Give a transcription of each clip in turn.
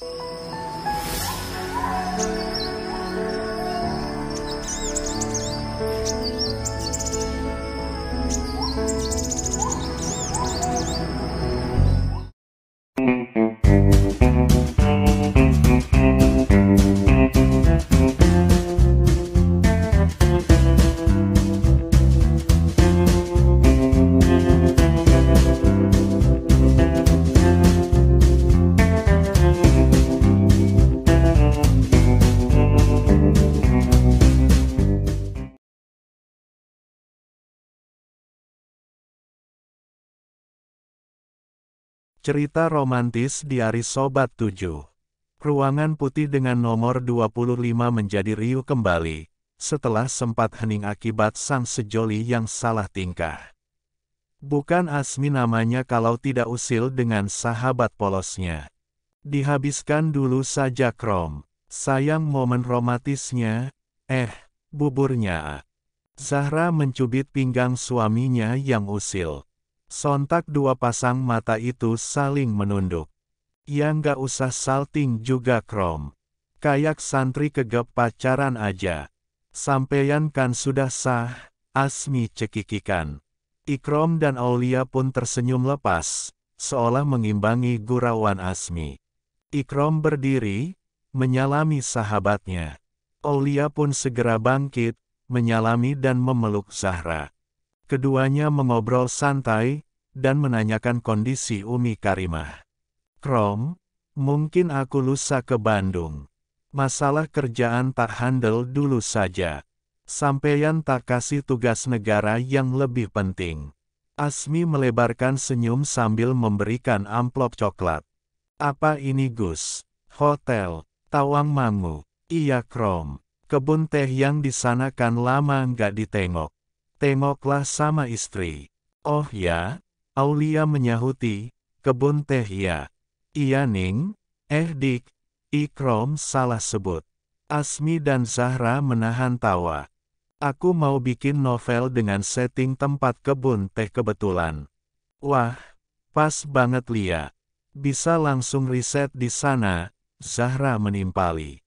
you Cerita romantis di diari Sobat 7. Ruangan putih dengan nomor 25 menjadi riuh kembali, setelah sempat hening akibat sang sejoli yang salah tingkah. Bukan Asmi namanya kalau tidak usil dengan sahabat polosnya. Dihabiskan dulu saja Krom. Sayang momen romantisnya, eh, buburnya. Zahra mencubit pinggang suaminya yang usil. Sontak dua pasang mata itu saling menunduk. Ya nggak usah salting juga krom. Kayak santri kegep pacaran aja. Sampeyan kan sudah sah, Asmi cekikikan. Ikrom dan Aulia pun tersenyum lepas, seolah mengimbangi gurauan Asmi. Ikrom berdiri, menyalami sahabatnya. Aulia pun segera bangkit, menyalami dan memeluk Zahra. Keduanya mengobrol santai, dan menanyakan kondisi Umi Karimah. Krom, mungkin aku lusa ke Bandung. Masalah kerjaan tak handle dulu saja. Sampeyan tak kasih tugas negara yang lebih penting. Asmi melebarkan senyum sambil memberikan amplop coklat. Apa ini Gus? Hotel, Tawang Mangu. Iya Krom. Kebun teh yang disanakan lama nggak ditengok. Tengoklah sama istri. Oh ya, Aulia menyahuti, kebun teh ya. Iya Ning, eh dik, Ikrom salah sebut. Asmi dan Zahra menahan tawa. Aku mau bikin novel dengan setting tempat kebun teh kebetulan. Wah, pas banget Lia. Bisa langsung riset di sana, Zahra menimpali.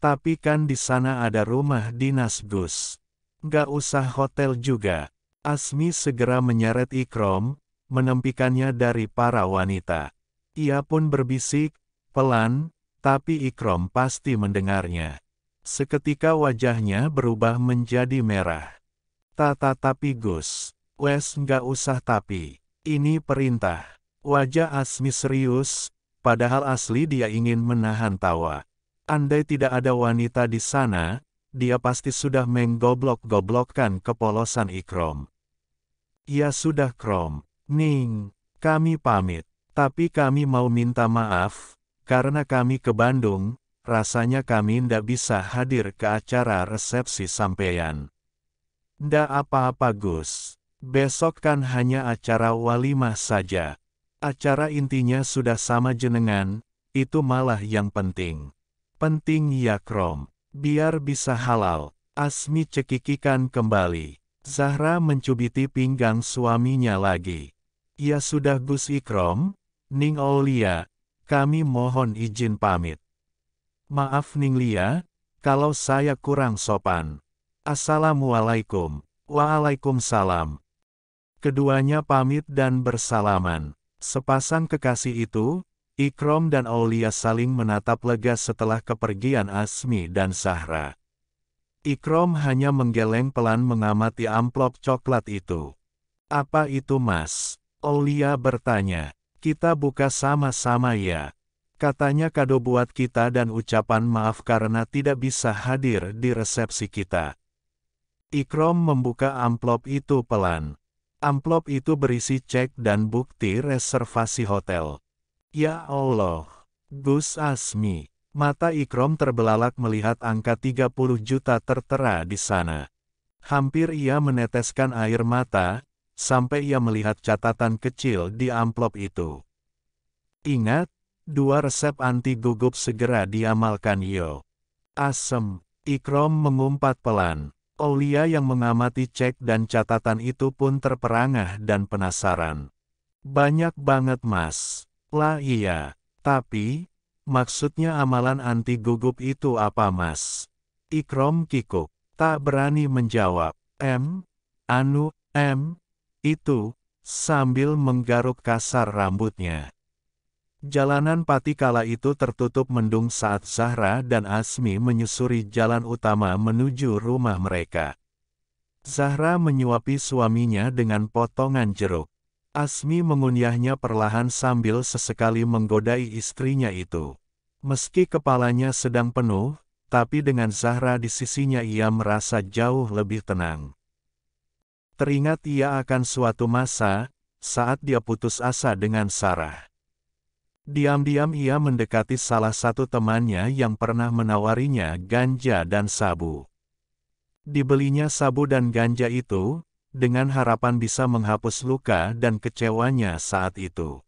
Tapi kan di sana ada rumah dinas Gus. Gak usah hotel juga. Asmi segera menyeret Ikrom, menempikannya dari para wanita. Ia pun berbisik, pelan, tapi Ikrom pasti mendengarnya. Seketika wajahnya berubah menjadi merah. Tata tapi Gus, wes gak usah tapi, ini perintah. Wajah Asmi serius, padahal asli dia ingin menahan tawa. Andai tidak ada wanita di sana, dia pasti sudah menggoblok-goblokkan kepolosan Ikrom. Ya sudah Krom, Ning, kami pamit. Tapi kami mau minta maaf, karena kami ke Bandung, rasanya kami ndak bisa hadir ke acara resepsi sampeyan. Ndak apa-apa Gus, besok kan hanya acara walimah saja. Acara intinya sudah sama jenengan, itu malah yang penting. Penting ya Krom. Biar bisa halal, Asmi cekikikan kembali. Zahra mencubiti pinggang suaminya lagi. Ya sudah Gus Ikrom, Ning Olia, kami mohon izin pamit. Maaf Ning Lia, kalau saya kurang sopan. Assalamualaikum. Waalaikumsalam. Keduanya pamit dan bersalaman. Sepasang kekasih itu, Ikrom dan Aulia saling menatap lega setelah kepergian Asmi dan Sahra. Ikrom hanya menggeleng pelan mengamati amplop coklat itu. Apa itu mas? Aulia bertanya. Kita buka sama-sama ya. Katanya kado buat kita dan ucapan maaf karena tidak bisa hadir di resepsi kita. Ikrom membuka amplop itu pelan. Amplop itu berisi cek dan bukti reservasi hotel. Ya Allah. Gus Asmi. Mata Ikrom terbelalak melihat angka 30 juta tertera di sana. Hampir ia meneteskan air mata, sampai ia melihat catatan kecil di amplop itu. Ingat, dua resep anti gugup segera diamalkan yo. Asem, Ikrom mengumpat pelan. Olia yang mengamati cek dan catatan itu pun terperangah dan penasaran. Banyak banget mas. Lah iya, tapi, maksudnya amalan anti gugup itu apa mas? Ikrom kikuk, tak berani menjawab, M, anu, M, itu, sambil menggaruk kasar rambutnya. Jalanan pati kala itu tertutup mendung saat Zahra dan Asmi menyusuri jalan utama menuju rumah mereka. Zahra menyuapi suaminya dengan potongan jeruk. Asmi mengunyahnya perlahan sambil sesekali menggodai istrinya itu. Meski kepalanya sedang penuh, tapi dengan Zahra di sisinya ia merasa jauh lebih tenang. Teringat ia akan suatu masa, saat dia putus asa dengan Sarah. Diam-diam ia mendekati salah satu temannya yang pernah menawarinya ganja dan sabu. Dibelinya sabu dan ganja itu, dengan harapan bisa menghapus luka dan kecewanya saat itu.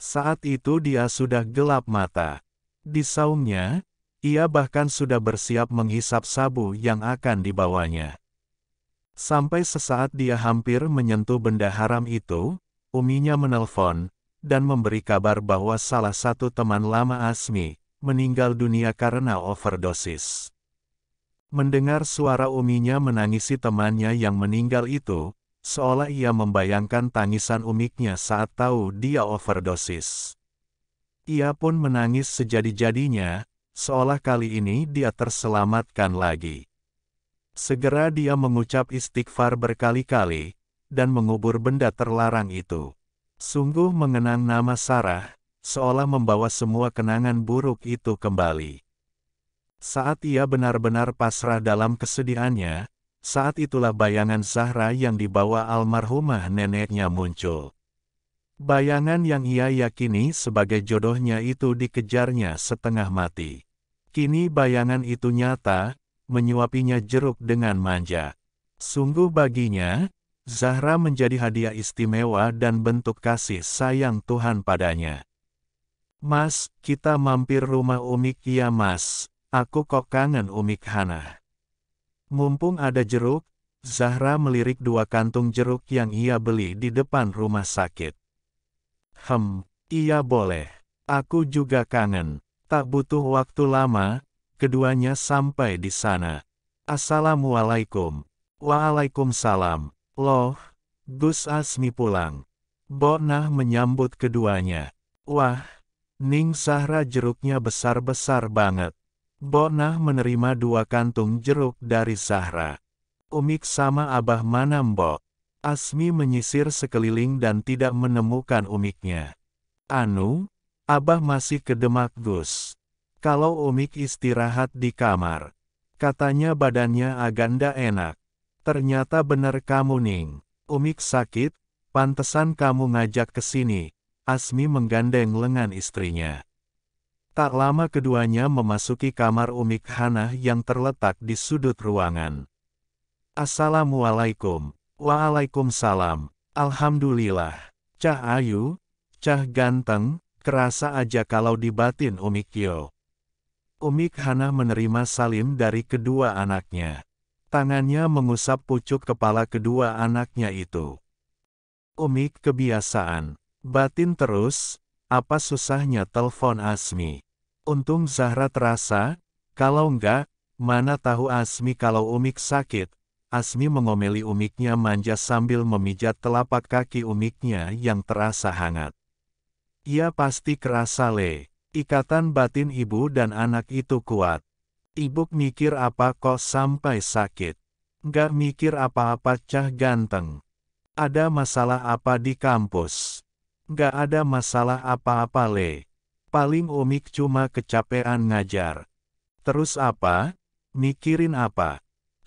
Saat itu dia sudah gelap mata. Di saungnya, ia bahkan sudah bersiap menghisap sabu yang akan dibawanya. Sampai sesaat dia hampir menyentuh benda haram itu, uminya menelpon, dan memberi kabar bahwa salah satu teman lama Asmi, meninggal dunia karena overdosis. Mendengar suara uminya menangisi temannya yang meninggal itu, seolah ia membayangkan tangisan umiknya saat tahu dia overdosis. Ia pun menangis sejadi-jadinya, seolah kali ini dia terselamatkan lagi. Segera dia mengucap istighfar berkali-kali, dan mengubur benda terlarang itu. Sungguh mengenang nama Sarah, seolah membawa semua kenangan buruk itu kembali. Saat ia benar-benar pasrah dalam kesedihannya, saat itulah bayangan Zahra yang dibawa almarhumah neneknya muncul. Bayangan yang ia yakini sebagai jodohnya itu dikejarnya setengah mati. Kini bayangan itu nyata, menyuapinya jeruk dengan manja. Sungguh baginya, Zahra menjadi hadiah istimewa dan bentuk kasih sayang Tuhan padanya. Mas, kita mampir rumah Umi ya mas. Aku kok kangen umik Hana. Mumpung ada jeruk, Zahra melirik dua kantung jeruk yang ia beli di depan rumah sakit. Hem, iya boleh. Aku juga kangen. Tak butuh waktu lama, keduanya sampai di sana. Assalamualaikum. Waalaikumsalam. Loh, Gus Asmi pulang. Bonah menyambut keduanya. Wah, Ning Zahra jeruknya besar-besar banget. Bonah menerima dua kantung jeruk dari Zahra. Umik sama Abah Manambo. Asmi menyisir sekeliling dan tidak menemukan Umiknya. Anu, Abah masih ke Demak Gus. Kalau Umik istirahat di kamar. Katanya badannya agak enak. Ternyata benar kamu Ning. Umik sakit, pantesan kamu ngajak ke sini. Asmi menggandeng lengan istrinya. Tak lama keduanya memasuki kamar Umik Hana yang terletak di sudut ruangan. Assalamualaikum. Waalaikumsalam. Alhamdulillah. Cah Ayu, Cah Ganteng, kerasa aja kalau di batin Umik Yo. Umik Hana menerima salim dari kedua anaknya. Tangannya mengusap pucuk kepala kedua anaknya itu. Umik kebiasaan, batin terus, apa susahnya telepon Asmi. Untung Zahra terasa, kalau enggak, mana tahu Asmi kalau Umik sakit. Asmi mengomeli Umiknya manja sambil memijat telapak kaki Umiknya yang terasa hangat. Ia pasti kerasa le, ikatan batin ibu dan anak itu kuat. Ibu mikir apa kok sampai sakit. Nggak mikir apa-apa cah ganteng. Ada masalah apa di kampus? Nggak ada masalah apa-apa le. Paling Omik cuma kecapean ngajar. Terus apa? Mikirin apa?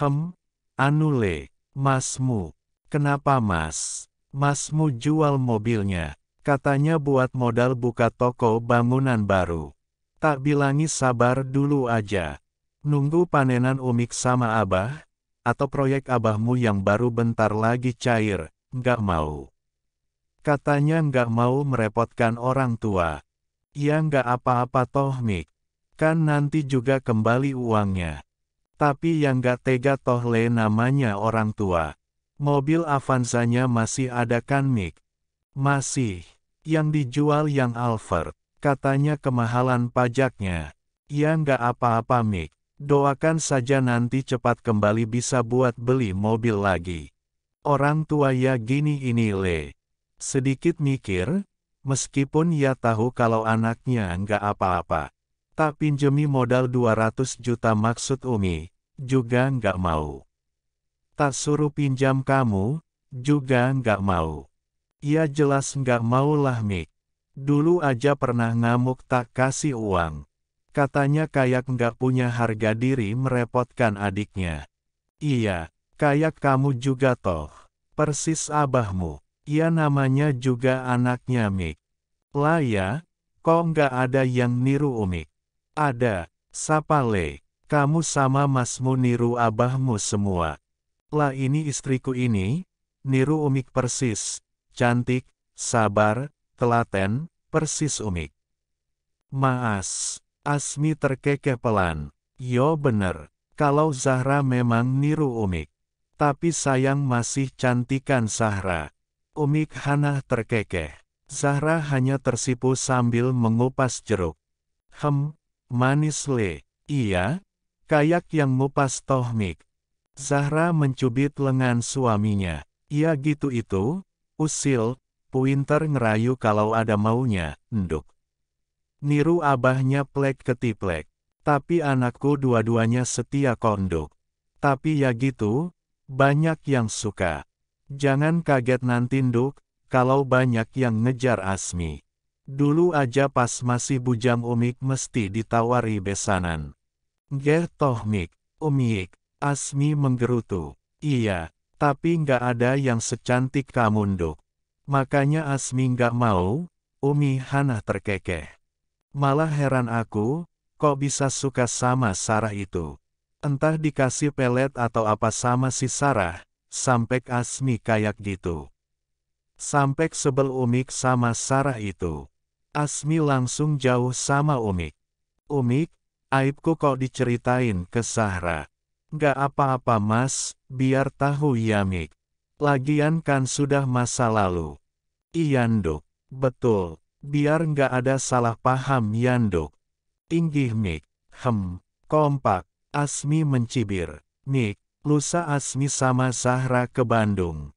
Hem, Anule, masmu. Kenapa mas? Masmu jual mobilnya. Katanya buat modal buka toko bangunan baru. Tak bilangi sabar dulu aja. Nunggu panenan Umik sama abah? Atau proyek abahmu yang baru bentar lagi cair, nggak mau. Katanya nggak mau merepotkan orang tua. Ya nggak apa-apa toh Mik. Kan nanti juga kembali uangnya. Tapi yang nggak tega toh Le namanya orang tua. Mobil Avanzanya masih ada kan Mik? Masih. Yang dijual yang Alfred, Katanya kemahalan pajaknya. Ya nggak apa-apa Mik. Doakan saja nanti cepat kembali bisa buat beli mobil lagi. Orang tua ya gini ini le. Sedikit mikir, Meskipun ia tahu kalau anaknya nggak apa-apa. Tak pinjemi modal 200 juta maksud Umi, juga nggak mau. Tak suruh pinjam kamu, juga nggak mau. Ia jelas nggak mau lah Mik. Dulu aja pernah ngamuk tak kasih uang. Katanya kayak nggak punya harga diri merepotkan adiknya. Iya, kayak kamu juga toh. Persis abahmu. Ia namanya juga anaknya Mik. Lah ya, kok nggak ada yang niru Umik? Ada, sapa Le. Kamu sama masmu niru abahmu semua. Lah ini istriku ini, niru Umik persis. Cantik, sabar, telaten, persis Umik. Maas, Asmi terkekeh pelan. Yo bener, kalau Zahra memang niru Umik. Tapi sayang masih cantikan Zahra. Umik Hana terkekeh. Zahra hanya tersipu sambil mengupas jeruk. Hem, manis le. Iya, kayak yang ngupas toh Mik. Zahra mencubit lengan suaminya. Iya gitu itu, usil, Puinter ngerayu kalau ada maunya, nduk. Niru abahnya plek ketiplek. Tapi anakku dua-duanya setia konduk. Tapi ya gitu, banyak yang suka. Jangan kaget nanti nduk, kalau banyak yang ngejar Asmi. Dulu aja pas masih bujang Umik mesti ditawari besanan. Ger toh Mik, Umik, Asmi menggerutu. Iya, tapi nggak ada yang secantik kamu nduk. Makanya Asmi nggak mau, Umi Hana terkekeh. Malah heran aku, kok bisa suka sama Sarah itu. Entah dikasih pelet atau apa sama si Sarah, sampek asmi kayak gitu. Sampek sebel Umik sama Sarah itu. Asmi langsung jauh sama Umik. Umik, aibku kok diceritain ke Sarah. Gak apa-apa mas, biar tahu ya Mik. Lagian kan sudah masa lalu. Iyanduk, betul, biar gak ada salah paham Yanduk. Tinggi Mik, hem, kompak, Asmi mencibir. Mik, lusa Asmi sama Zahra ke Bandung.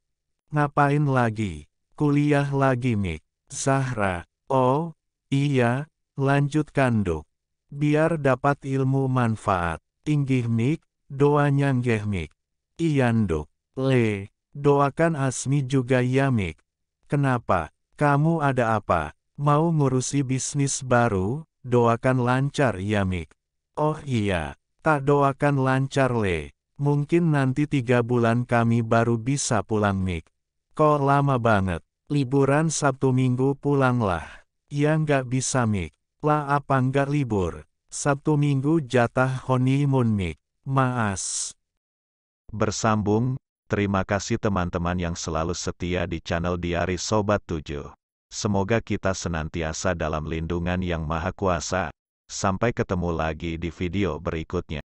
Ngapain lagi? Kuliah lagi Mik. Zahra, oh, iya, lanjutkan dok. Biar dapat ilmu manfaat. Tinggi Mik, doanya ngeh Mik. Iya dok. Le, doakan Asmi juga ya Mik. Kenapa? Kamu ada apa? Mau ngurusi bisnis baru? Doakan lancar ya Mik. Oh iya, tak doakan lancar le. Mungkin nanti tiga bulan kami baru bisa pulang Nick. Kok lama banget. Liburan Sabtu Minggu pulanglah. Ya nggak bisa Mik. Lah apa nggak libur. Sabtu Minggu jatah honeymoon Mik. Maas. Bersambung, terima kasih teman-teman yang selalu setia di channel Diari Sobat 7. Semoga kita senantiasa dalam lindungan yang maha kuasa. Sampai ketemu lagi di video berikutnya.